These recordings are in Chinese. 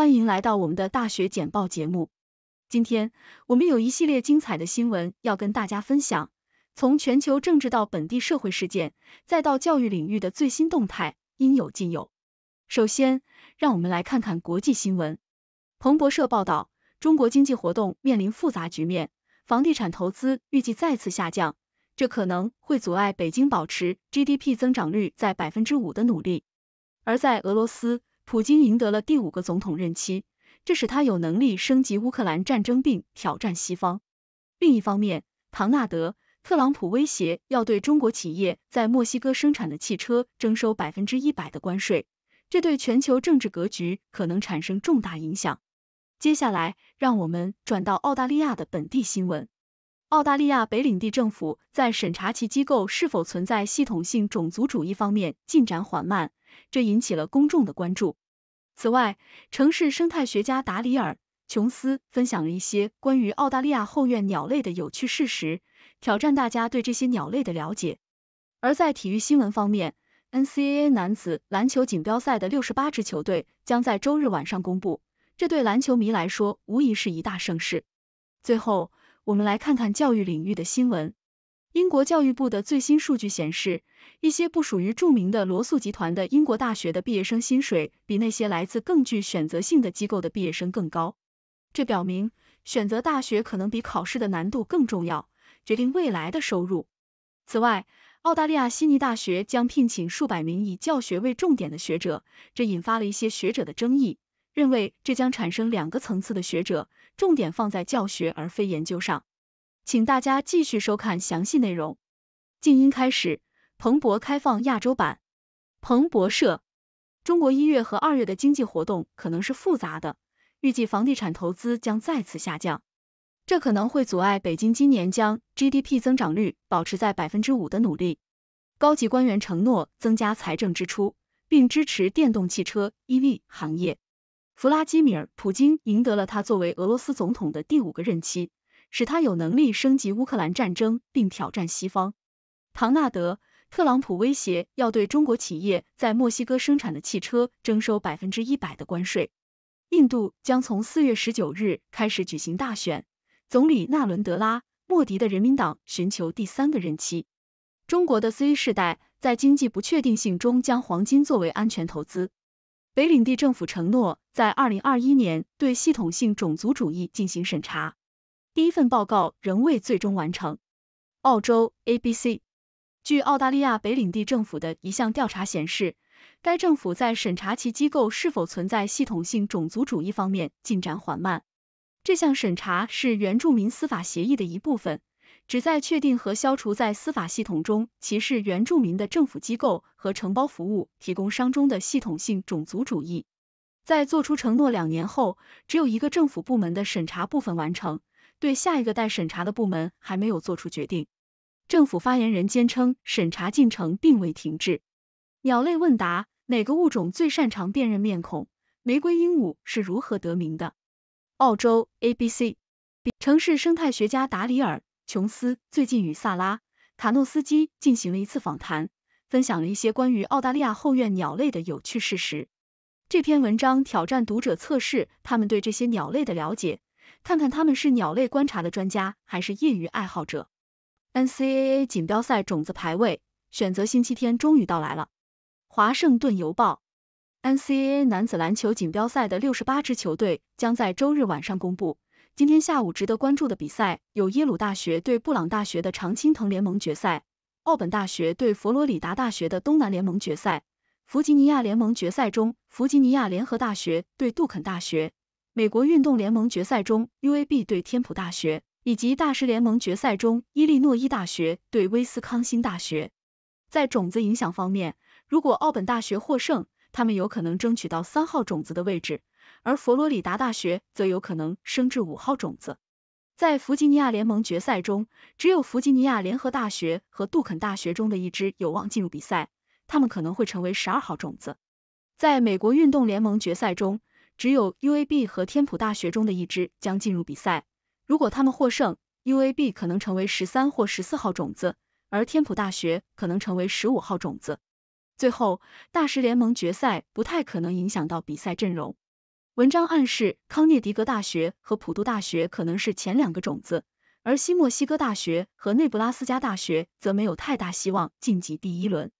欢迎来到我们的大学简报节目。今天我们有一系列精彩的新闻要跟大家分享，从全球政治到本地社会事件，再到教育领域的最新动态，应有尽有。首先，让我们来看看国际新闻。彭博社报道，中国经济活动面临复杂局面，房地产投资预计再次下降，这可能会阻碍北京保持 GDP 增长率在百分之五的努力。而在俄罗斯。普京赢得了第五个总统任期，这使他有能力升级乌克兰战争并挑战西方。另一方面，唐纳德·特朗普威胁要对中国企业在墨西哥生产的汽车征收百分之一百的关税，这对全球政治格局可能产生重大影响。接下来，让我们转到澳大利亚的本地新闻。澳大利亚北领地政府在审查其机构是否存在系统性种族主义方面进展缓慢。这引起了公众的关注。此外，城市生态学家达里尔·琼斯分享了一些关于澳大利亚后院鸟类的有趣事实，挑战大家对这些鸟类的了解。而在体育新闻方面，NCAA 男子篮球锦标赛的六十八支球队将在周日晚上公布，这对篮球迷来说无疑是一大盛事。最后，我们来看看教育领域的新闻。英国教育部的最新数据显示，一些不属于著名的罗素集团的英国大学的毕业生薪水比那些来自更具选择性的机构的毕业生更高。这表明，选择大学可能比考试的难度更重要，决定未来的收入。此外，澳大利亚悉尼大学将聘请数百名以教学为重点的学者，这引发了一些学者的争议，认为这将产生两个层次的学者，重点放在教学而非研究上。请大家继续收看详细内容，静音开始。彭博开放亚洲版，彭博社。中国一月和二月的经济活动可能是复杂的，预计房地产投资将再次下降，这可能会阻碍北京今年将 GDP 增长率保持在百分之五的努力。高级官员承诺增加财政支出，并支持电动汽车 EV 行业。弗拉基米尔普京赢得了他作为俄罗斯总统的第五个任期。使他有能力升级乌克兰战争并挑战西方。唐纳德·特朗普威胁要对中国企业在墨西哥生产的汽车征收百分之一百的关税。印度将从四月十九日开始举行大选，总理纳伦德拉·莫迪的人民党寻求第三个任期。中国的 C 世代在经济不确定性中将黄金作为安全投资。北领地政府承诺在二零二一年对系统性种族主义进行审查。第一份报告仍未最终完成。澳洲 ABC 据澳大利亚北领地政府的一项调查显示，该政府在审查其机构是否存在系统性种族主义方面进展缓慢。这项审查是原住民司法协议的一部分，旨在确定和消除在司法系统中歧视原住民的政府机构和承包服务提供商中的系统性种族主义。在做出承诺两年后，只有一个政府部门的审查部分完成。对下一个待审查的部门还没有做出决定。政府发言人坚称，审查进程并未停滞。鸟类问答：哪个物种最擅长辨认面孔？玫瑰鹦鹉是如何得名的？澳洲 ABC 城市生态学家达里尔·琼斯最近与萨拉·卡诺斯基进行了一次访谈，分享了一些关于澳大利亚后院鸟类的有趣事实。这篇文章挑战读者测试他们对这些鸟类的了解。看看他们是鸟类观察的专家还是业余爱好者。NCAA 锦标赛种子排位选择星期天终于到来了。华盛顿邮报，NCAA 男子篮球锦标赛的六十八支球队将在周日晚上公布。今天下午值得关注的比赛有耶鲁大学对布朗大学的常青藤联盟决赛，奥本大学对佛罗里达大学的东南联盟决赛，弗吉尼亚联盟决赛中弗吉尼亚联合大学对杜肯大学。美国运动联盟决赛中，UAB 对天普大学，以及大师联盟决赛中伊利诺伊大学对威斯康星大学。在种子影响方面，如果奥本大学获胜，他们有可能争取到三号种子的位置，而佛罗里达大学则有可能升至五号种子。在弗吉尼亚联盟决赛中，只有弗吉尼亚联合大学和杜肯大学中的一支有望进入比赛，他们可能会成为十二号种子。在美国运动联盟决赛中。只有 UAB 和天普大学中的一支将进入比赛。如果他们获胜，UAB 可能成为十三或十四号种子，而天普大学可能成为十五号种子。最后，大师联盟决赛不太可能影响到比赛阵容。文章暗示康涅狄格大学和普渡大学可能是前两个种子，而西墨西哥大学和内布拉斯加大学则没有太大希望晋级第一轮。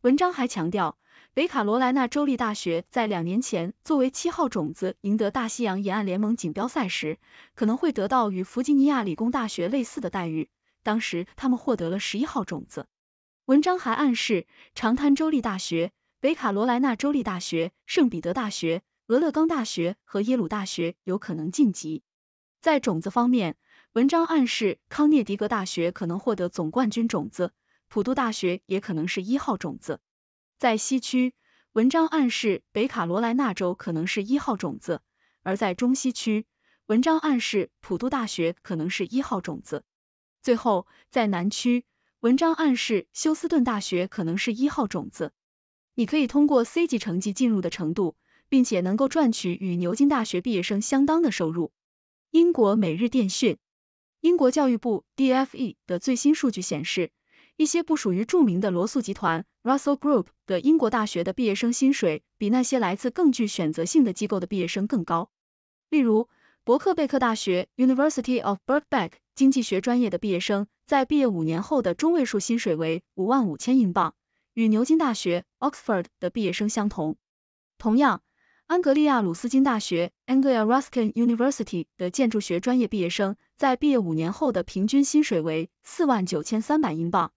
文章还强调。北卡罗莱纳州立大学在两年前作为七号种子赢得大西洋沿岸联盟锦标赛时，可能会得到与弗吉尼亚理工大学类似的待遇。当时他们获得了十一号种子。文章还暗示，长滩州立大学、北卡罗莱纳州立大学、圣彼得大学、俄勒冈大学和耶鲁大学有可能晋级。在种子方面，文章暗示康涅狄格大学可能获得总冠军种子，普渡大学也可能是一号种子。在西区，文章暗示北卡罗来纳州可能是一号种子；而在中西区，文章暗示普渡大学可能是一号种子。最后，在南区，文章暗示休斯顿大学可能是一号种子。你可以通过 C 级成绩进入的程度，并且能够赚取与牛津大学毕业生相当的收入。英国每日电讯、英国教育部 DFE 的最新数据显示。一些不属于著名的罗素集团 （Russell Group） 的英国大学的毕业生薪水比那些来自更具选择性的机构的毕业生更高。例如，伯克贝克大学 （University of Berckbeck） 经济学专业的毕业生在毕业五年后的中位数薪水为五万五千英镑，与牛津大学 （Oxford） 的毕业生相同。同样，安格利亚鲁斯金大学 （Anglia Ruskin University） 的建筑学专业毕业生在毕业五年后的平均薪水为四万九千三百英镑。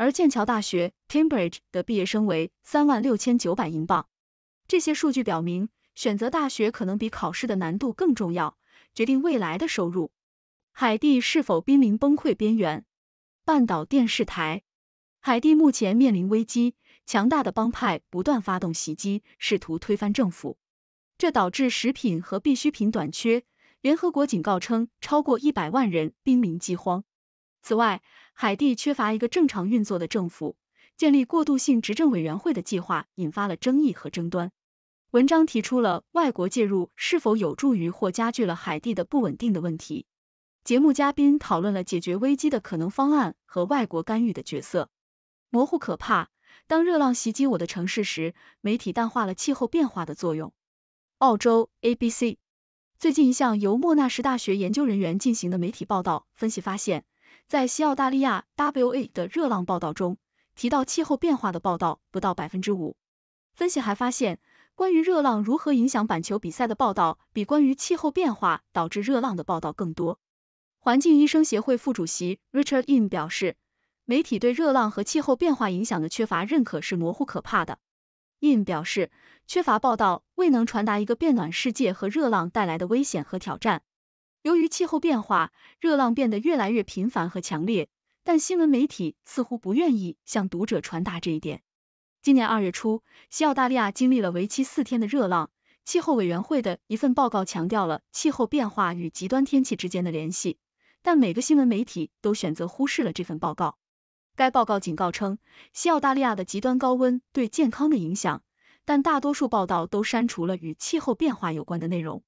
而剑桥大学 （Cambridge） 的毕业生为三万六千九百英镑。这些数据表明，选择大学可能比考试的难度更重要，决定未来的收入。海地是否濒临崩溃边缘？半岛电视台。海地目前面临危机，强大的帮派不断发动袭击，试图推翻政府，这导致食品和必需品短缺。联合国警告称，超过一百万人濒临饥荒。此外，海地缺乏一个正常运作的政府，建立过渡性执政委员会的计划引发了争议和争端。文章提出了外国介入是否有助于或加剧了海地的不稳定的问题。节目嘉宾讨论了解决危机的可能方案和外国干预的角色。模糊可怕。当热浪袭击我的城市时，媒体淡化了气候变化的作用。澳洲 ABC 最近一项由莫纳什大学研究人员进行的媒体报道分析发现。在西澳大利亚 W A 的热浪报道中，提到气候变化的报道不到百分之五。分析还发现，关于热浪如何影响板球比赛的报道，比关于气候变化导致热浪的报道更多。环境医生协会副主席 Richard In 表示，媒体对热浪和气候变化影响的缺乏认可是模糊可怕的。In 表示，缺乏报道未能传达一个变暖世界和热浪带来的危险和挑战。由于气候变化，热浪变得越来越频繁和强烈，但新闻媒体似乎不愿意向读者传达这一点。今年二月初，西澳大利亚经历了为期四天的热浪。气候委员会的一份报告强调了气候变化与极端天气之间的联系，但每个新闻媒体都选择忽视了这份报告。该报告警告称，西澳大利亚的极端高温对健康的影响，但大多数报道都删除了与气候变化有关的内容。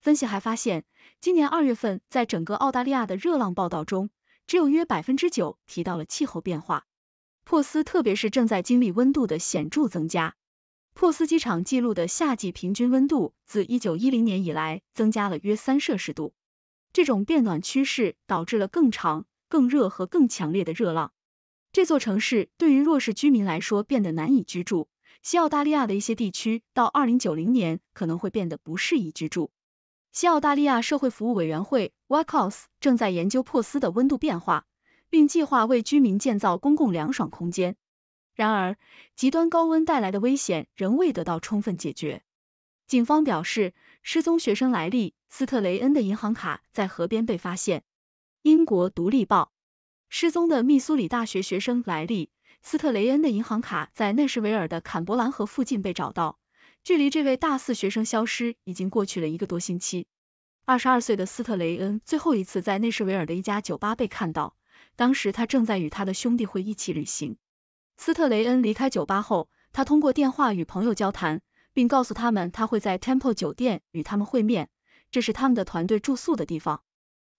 分析还发现，今年二月份在整个澳大利亚的热浪报道中，只有约百分之九提到了气候变化。珀斯，特别是正在经历温度的显著增加。珀斯机场记录的夏季平均温度自一九一零年以来增加了约三摄氏度。这种变暖趋势导致了更长、更热和更强烈的热浪。这座城市对于弱势居民来说变得难以居住。西澳大利亚的一些地区到二零九零年可能会变得不适宜居住。西澳大利亚社会服务委员会 （WACOS） 正在研究珀斯的温度变化，并计划为居民建造公共凉爽空间。然而，极端高温带来的危险仍未得到充分解决。警方表示，失踪学生莱利·斯特雷恩的银行卡在河边被发现。英国《独立报》：失踪的密苏里大学学生莱利·斯特雷恩的银行卡在内什维尔的坎伯兰河附近被找到。距离这位大四学生消失已经过去了一个多星期。二十二岁的斯特雷恩最后一次在内什维尔的一家酒吧被看到，当时他正在与他的兄弟会一起旅行。斯特雷恩离开酒吧后，他通过电话与朋友交谈，并告诉他们他会在 Temple 酒店与他们会面，这是他们的团队住宿的地方。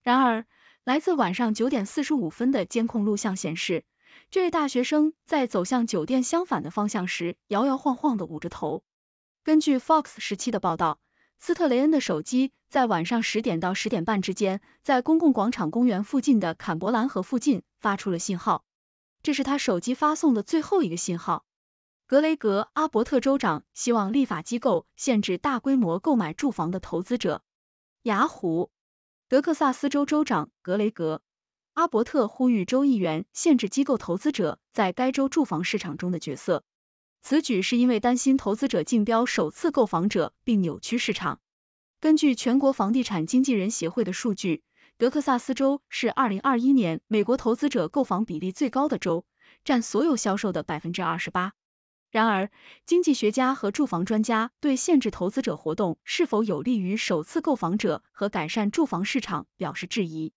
然而，来自晚上九点四十五分的监控录像显示，这位大学生在走向酒店相反的方向时，摇摇晃晃的捂着头。根据 Fox 时期的报道，斯特雷恩的手机在晚上十点到十点半之间，在公共广场公园附近的坎伯兰河附近发出了信号，这是他手机发送的最后一个信号。格雷格·阿伯特州长希望立法机构限制大规模购买住房的投资者。雅虎，德克萨斯州州长格雷格·阿伯特呼吁州议员限制机构投资者在该州住房市场中的角色。此举是因为担心投资者竞标首次购房者并扭曲市场。根据全国房地产经纪人协会的数据，德克萨斯州是二零二一年美国投资者购房比例最高的州，占所有销售的百分之二十八。然而，经济学家和住房专家对限制投资者活动是否有利于首次购房者和改善住房市场表示质疑。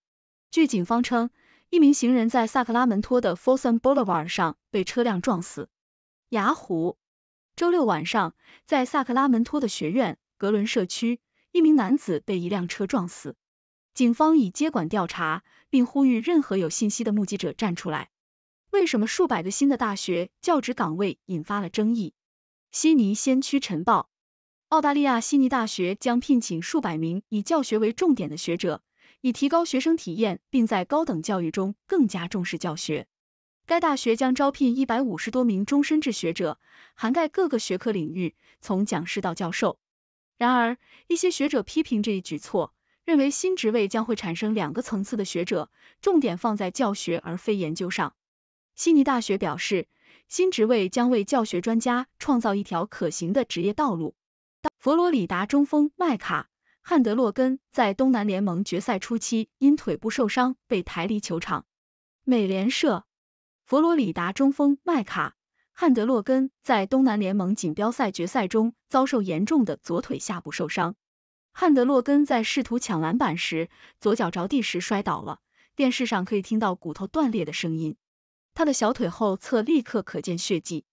据警方称，一名行人在萨克拉门托的 Folsom Boulevard 上被车辆撞死。雅虎，周六晚上在萨克拉门托的学院格伦社区，一名男子被一辆车撞死。警方已接管调查，并呼吁任何有信息的目击者站出来。为什么数百个新的大学教职岗位引发了争议？悉尼先驱晨报，澳大利亚悉尼大学将聘请数百名以教学为重点的学者，以提高学生体验，并在高等教育中更加重视教学。该大学将招聘一百五十多名终身制学者，涵盖各个学科领域，从讲师到教授。然而，一些学者批评这一举措，认为新职位将会产生两个层次的学者，重点放在教学而非研究上。悉尼大学表示，新职位将为教学专家创造一条可行的职业道路。佛罗里达中锋麦卡汉德洛根在东南联盟决赛初期因腿部受伤被抬离球场。美联社。佛罗里达中锋麦卡汉德洛根在东南联盟锦标赛决赛中遭受严重的左腿下部受伤。汉德洛根在试图抢篮板时，左脚着地时摔倒了，电视上可以听到骨头断裂的声音。他的小腿后侧立刻可见血迹。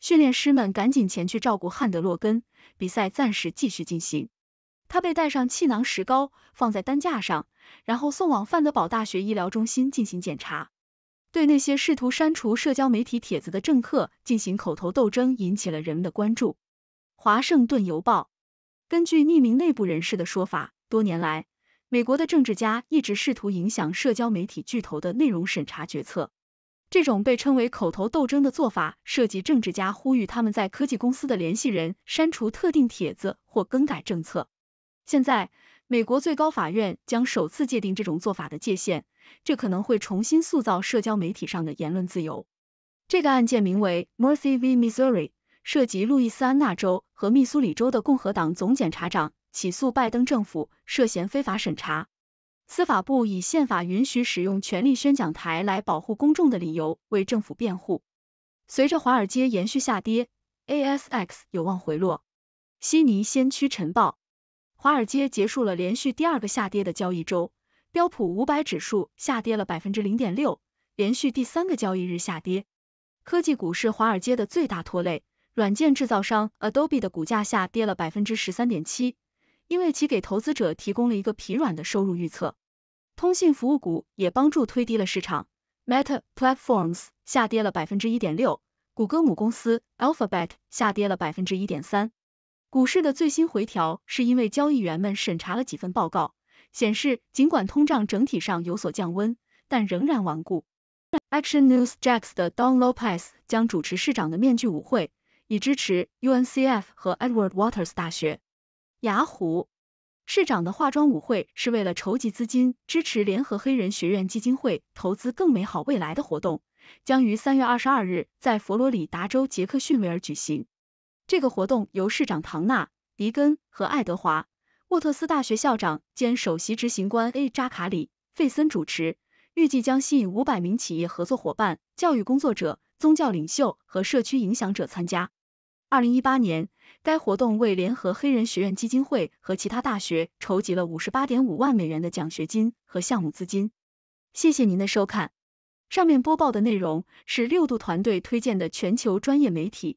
训练师们赶紧前去照顾汉德洛根，比赛暂时继续进行。他被带上气囊石膏，放在担架上，然后送往范德堡大学医疗中心进行检查。对那些试图删除社交媒体帖子的政客进行口头斗争引起了人们的关注。《华盛顿邮报》根据匿名内部人士的说法，多年来，美国的政治家一直试图影响社交媒体巨头的内容审查决策。这种被称为“口头斗争”的做法，涉及政治家呼吁他们在科技公司的联系人删除特定帖子或更改政策。现在。美国最高法院将首次界定这种做法的界限，这可能会重新塑造社交媒体上的言论自由。这个案件名为 Mercy v. Missouri，涉及路易斯安那州和密苏里州的共和党总检察长起诉拜登政府涉嫌非法审查。司法部以宪法允许使用权力宣讲台来保护公众的理由为政府辩护。随着华尔街延续下跌，ASX 有望回落。悉尼先驱晨报。华尔街结束了连续第二个下跌的交易周，标普五百指数下跌了百分之零点六，连续第三个交易日下跌。科技股是华尔街的最大拖累，软件制造商 Adobe 的股价下跌了百分之十三点七，因为其给投资者提供了一个疲软的收入预测。通信服务股也帮助推低了市场，Meta Platforms 下跌了百分之一点六，谷歌母公司 Alphabet 下跌了百分之一点三。股市的最新回调是因为交易员们审查了几份报告，显示尽管通胀整体上有所降温，但仍然顽固。Action News Jacks 的 Don Lopez 将主持市长的面具舞会，以支持 UNCF 和 Edward Waters 大学。雅虎市长的化妆舞会是为了筹集资金，支持联合黑人学院基金会投资更美好未来的活动，将于三月二十二日在佛罗里达州杰克逊维尔举行。这个活动由市长唐纳·迪根和爱德华·沃特斯大学校长兼首席执行官 A· 扎卡里·费森主持，预计将吸引五百名企业合作伙伴、教育工作者、宗教领袖和社区影响者参加。二零一八年，该活动为联合黑人学院基金会和其他大学筹集了五十八点五万美元的奖学金和项目资金。谢谢您的收看。上面播报的内容是六度团队推荐的全球专业媒体。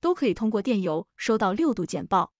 都可以通过电邮收到六度简报。